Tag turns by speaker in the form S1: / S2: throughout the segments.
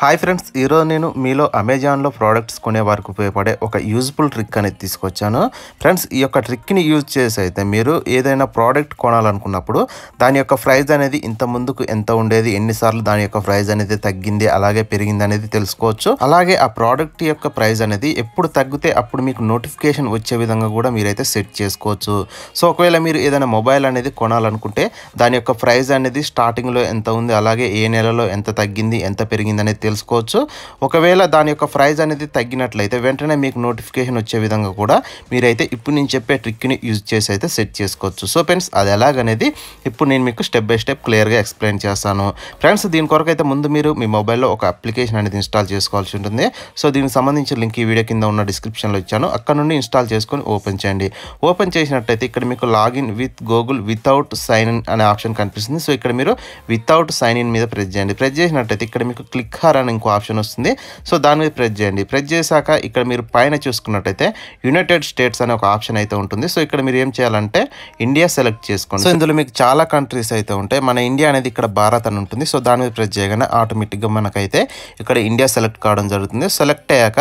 S1: hi friends ఈరోజు నేను మీలో అమెజాన్లో ప్రోడక్ట్స్ కొనే వారికి ఉపయోగపడే ఒక యూజ్ఫుల్ ట్రిక్ అనేది తీసుకొచ్చాను ఫ్రెండ్స్ ఈ యొక్క ట్రిక్ని యూజ్ చేసి అయితే మీరు ఏదైనా ప్రోడక్ట్ కొనాలనుకున్నప్పుడు దాని యొక్క ప్రైజ్ అనేది ఇంత ముందుకు ఎంత ఉండేది ఎన్నిసార్లు దాని యొక్క ప్రైజ్ అనేది తగ్గింది అలాగే పెరిగింది అనేది తెలుసుకోవచ్చు అలాగే ఆ ప్రోడక్ట్ యొక్క ప్రైజ్ అనేది ఎప్పుడు తగ్గితే అప్పుడు మీకు నోటిఫికేషన్ వచ్చే విధంగా కూడా మీరైతే సెట్ చేసుకోవచ్చు సో ఒకవేళ మీరు ఏదైనా మొబైల్ అనేది కొనాలనుకుంటే దాని యొక్క ప్రైజ్ అనేది స్టార్టింగ్లో ఎంత ఉంది అలాగే ఏ నెలలో ఎంత తగ్గింది ఎంత పెరిగింది అనేది తెలుసుకోవచ్చు ఒకవేళ దాని యొక్క ప్రైజ్ అనేది తగ్గినట్లయితే వెంటనే మీకు నోటిఫికేషన్ వచ్చే విధంగా కూడా మీరైతే ఇప్పుడు నేను చెప్పే ట్రిక్ని యూజ్ చేసి అయితే సెట్ చేసుకోవచ్చు సో ఫ్రెండ్స్ అది ఎలాగనేది ఇప్పుడు నేను మీకు స్టెప్ బై స్టెప్ క్లియర్గా ఎక్స్ప్లెయిన్ చేస్తాను ఫ్రెండ్స్ దీని కొరకు అయితే ముందు మీరు మీ మొబైల్లో ఒక అప్లికేషన్ అనేది ఇన్స్టాల్ చేసుకోవాల్సి ఉంటుంది సో దీనికి సంబంధించిన లింక్ ఈ వీడియో కింద ఉన్న డిస్క్రిప్షన్లో ఇచ్చాను అక్కడ నుండి ఇన్స్టాల్ చేసుకొని ఓపెన్ చేయండి ఓపెన్ చేసినట్టయితే ఇక్కడ మీకు login with Google without sign in అనే ఆప్షన్ కనిపిస్తుంది సో ఇక్కడ మీరు వితౌట్ సైన్ ఇన్ మీద ప్రెస్ చేయండి ప్రెస్ చేసినట్టయితే ఇక్కడ మీకు క్లిక్ ఆర్ ఆర్ అని ఇంకో ఆప్షన్ వస్తుంది సో దాని మీద ప్రెస్ చేయండి ప్రెస్ చేశాక ఇక్కడ మీరు పైన చూసుకున్నట్టయితే యునైటెడ్ స్టేట్స్ అనే ఒక ఆప్షన్ అయితే ఉంటుంది సో ఇక్కడ మీరు ఏం చేయాలంటే ఇండియా సెలెక్ట్ చేసుకోండి సో ఇందులో మీకు చాలా కంట్రీస్ అయితే ఉంటాయి మన ఇండియా అనేది ఇక్కడ భారత్ అని ఉంటుంది సో దాని మీద ప్రెస్ చేయగానే ఆటోమేటిక్గా మనకైతే ఇక్కడ ఇండియా సెలెక్ట్ కావడం జరుగుతుంది సెలెక్ట్ అయ్యాక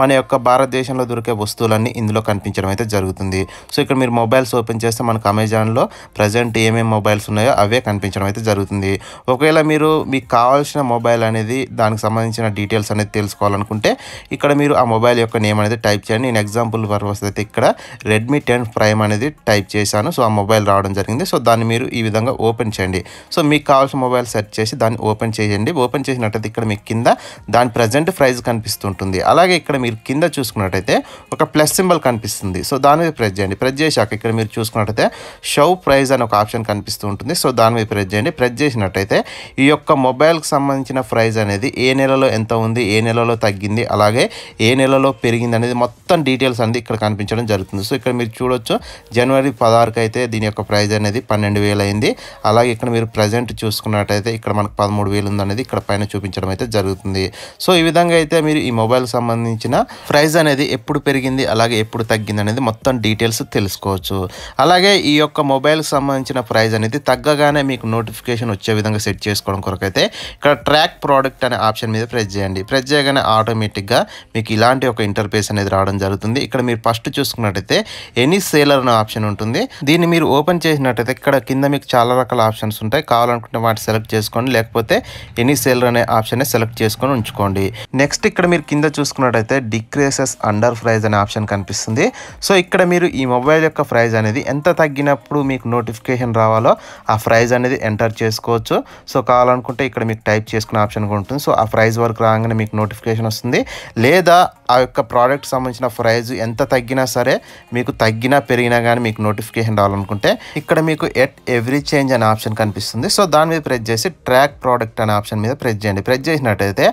S1: మన యొక్క భారతదేశంలో దొరికే వస్తువులన్నీ ఇందులో కనిపించడం అయితే జరుగుతుంది సో ఇక్కడ మీరు మొబైల్స్ ఓపెన్ చేస్తే మనకు అమెజాన్లో ప్రజెంట్ ఏమేమి మొబైల్స్ ఉన్నాయో అవే కనిపించడం అయితే జరుగుతుంది ఒకవేళ మీరు మీకు కావాల్సిన మొబైల్ అనేది దానికి సంబంధించిన డీటెయిల్స్ అనేది తెలుసుకోవాలనుకుంటే ఇక్కడ మీరు ఆ మొబైల్ యొక్క నేమ్ అనేది టైప్ చేయండి నేను ఎగ్జాంపుల్ పర్పస్ అయితే ఇక్కడ రెడ్మీ టెన్ ప్రైమ్ అనేది టైప్ చేశాను సో ఆ మొబైల్ రావడం జరిగింది సో దాన్ని మీరు ఈ విధంగా ఓపెన్ చేయండి సో మీకు కావాల్సిన మొబైల్ సెర్చ్ చేసి దాన్ని ఓపెన్ చేయండి ఓపెన్ చేసినట్టయితే ఇక్కడ మీకు కింద దాని ప్రజెంట్ ప్రైజ్ కనిపిస్తుంటుంది అలాగే ఇక్కడ మీరు కింద చూసుకున్నట్టయితే ఒక ప్లస్ సింబల్ కనిపిస్తుంది సో దాని మీద ప్రెస్ చేయండి ప్రెస్ చేశాక ఇక్కడ మీరు చూసుకున్నట్టయితే షౌ ప్రైజ్ అని ఒక ఆప్షన్ కనిపిస్తూ ఉంటుంది సో దాని మీద ప్రెస్ చేయండి ప్రెస్ చేసినట్టయితే ఈ యొక్క మొబైల్కి సంబంధించిన ప్రైజ్ అనేది ఏ ఏ నెలలో ఎంత ఉంది ఏ నెలలో తగ్గింది అలాగే ఏ నెలలో పెరిగింది అనేది మొత్తం డీటెయిల్స్ అనేది ఇక్కడ కనిపించడం జరుగుతుంది సో ఇక్కడ మీరు చూడొచ్చు జనవరి పదహారుకు అయితే దీని యొక్క ప్రైజ్ అనేది పన్నెండు అయింది అలాగే ఇక్కడ మీరు ప్రజెంట్ చూసుకున్నట్టయితే ఇక్కడ మనకు పదమూడు వేలు ఉందనేది ఇక్కడ పైన చూపించడం అయితే జరుగుతుంది సో ఈ విధంగా అయితే మీరు ఈ మొబైల్ సంబంధించిన ప్రైజ్ అనేది ఎప్పుడు పెరిగింది అలాగే ఎప్పుడు తగ్గింది అనేది మొత్తం డీటెయిల్స్ తెలుసుకోవచ్చు అలాగే ఈ యొక్క మొబైల్కి సంబంధించిన ప్రైజ్ అనేది తగ్గగానే మీకు నోటిఫికేషన్ వచ్చే విధంగా సెట్ చేసుకోవడం కొరకైతే ఇక్కడ ట్రాక్ ప్రోడక్ట్ అనే ఆప్షన్ ఆప్షన్ మీద ప్రెస్ చేయండి ప్రెస్ చేయగానే ఆటోమేటిక్గా మీకు ఇలాంటి ఒక ఇంటర్ఫేస్ అనేది రావడం జరుగుతుంది ఇక్కడ మీరు ఫస్ట్ చూసుకున్నట్టయితే ఎనీ సేలర్ అనే ఆప్షన్ ఉంటుంది దీన్ని మీరు ఓపెన్ చేసినట్టయితే ఇక్కడ కింద మీకు చాలా రకాల ఆప్షన్స్ ఉంటాయి కావాలనుకుంటే వాటి సెలెక్ట్ చేసుకోండి లేకపోతే ఎనీ సేలర్ అనే ఆప్షన్ సెలెక్ట్ చేసుకొని ఉంచుకోండి నెక్స్ట్ ఇక్కడ మీరు కింద చూసుకున్నట్టయితే డిక్రేసెస్ అండర్ ప్రైజ్ అనే ఆప్షన్ కనిపిస్తుంది సో ఇక్కడ మీరు ఈ మొబైల్ యొక్క ప్రైజ్ అనేది ఎంత తగ్గినప్పుడు మీకు నోటిఫికేషన్ రావాలో ఆ ప్రైజ్ అనేది ఎంటర్ చేసుకోవచ్చు సో కావాలనుకుంటే ఇక్కడ మీకు టైప్ చేసుకునే ఆప్షన్ ఉంటుంది సో ఆ ప్రైస్ వరకు రాగానే మీకు నోటిఫికేషన్ వస్తుంది లేదా ఆ యొక్క ప్రోడక్ట్ సంబంధించిన ప్రైజ్ ఎంత తగ్గినా సరే మీకు తగ్గినా పెరిగినా కానీ మీకు నోటిఫికేషన్ రావాలనుకుంటే ఇక్కడ మీకు ఎట్ ఎవ్రీ చేంజ్ అనే ఆప్షన్ కనిపిస్తుంది సో దాని మీద ప్రెస్ చేసి ట్రాక్ ప్రోడక్ట్ అనే ఆప్షన్ మీద ప్రెస్ చేయండి ప్రెస్ చేసినట్టయితే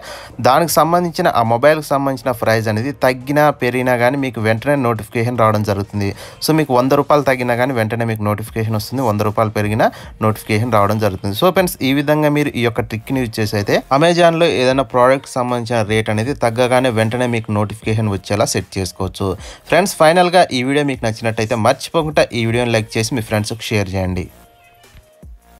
S1: దానికి సంబంధించిన ఆ మొబైల్కి సంబంధించిన ప్రైజ్ అనేది తగ్గినా పెరిగినా కానీ మీకు వెంటనే నోటిఫికేషన్ రావడం జరుగుతుంది సో మీకు వంద రూపాయలు తగ్గినా కానీ వెంటనే మీకు నోటిఫికేషన్ వస్తుంది వంద రూపాయలు పెరిగినా నోటిఫికేషన్ రావడం జరుగుతుంది సో ఫ్రెండ్స్ ఈ విధంగా మీరు ఈ యొక్క ట్రిక్ని యూజ్ చేసి అయితే అమెజాన్లో ఏదైనా ప్రోడక్ట్ సంబంధించిన రేట్ అనేది తగ్గగానే వెంటనే మీకు నోటి నోటిఫికేషన్ వచ్చేలా సెట్ చేసుకోవచ్చు ఫ్రెండ్స్ ఫైనల్గా ఈ వీడియో మీకు నచ్చినట్టయితే మర్చిపోకుండా ఈ వీడియోని లైక్ చేసి మీ ఫ్రెండ్స్కి షేర్ చేయండి